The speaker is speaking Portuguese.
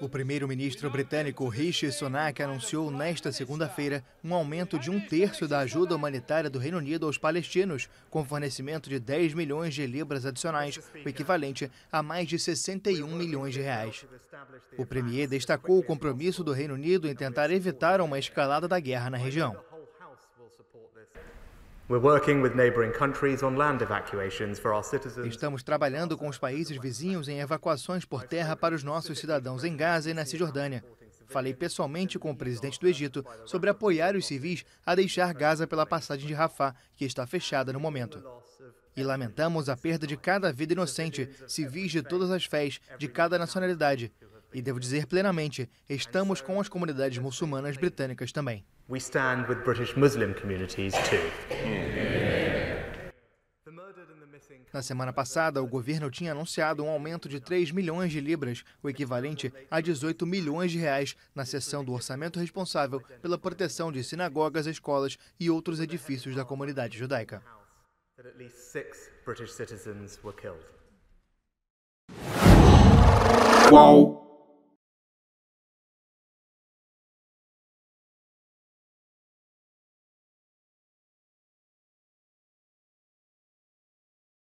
O primeiro-ministro britânico Rishi Sunak anunciou nesta segunda-feira um aumento de um terço da ajuda humanitária do Reino Unido aos palestinos, com fornecimento de 10 milhões de libras adicionais, o equivalente a mais de 61 milhões de reais. O premier destacou o compromisso do Reino Unido em tentar evitar uma escalada da guerra na região. Estamos trabalhando com os países vizinhos em evacuações por terra para os nossos cidadãos em Gaza e na Cisjordânia. Falei pessoalmente com o presidente do Egito sobre apoiar os civis a deixar Gaza pela passagem de Rafah, que está fechada no momento. E lamentamos a perda de cada vida inocente, civis de todas as fés, de cada nacionalidade, e devo dizer plenamente, estamos com as comunidades muçulmanas britânicas também. We stand with British Muslim communities too. Na semana passada, o governo tinha anunciado um aumento de 3 milhões de libras, o equivalente a 18 milhões de reais, na seção do orçamento responsável pela proteção de sinagogas, escolas e outros edifícios da comunidade judaica. Uau.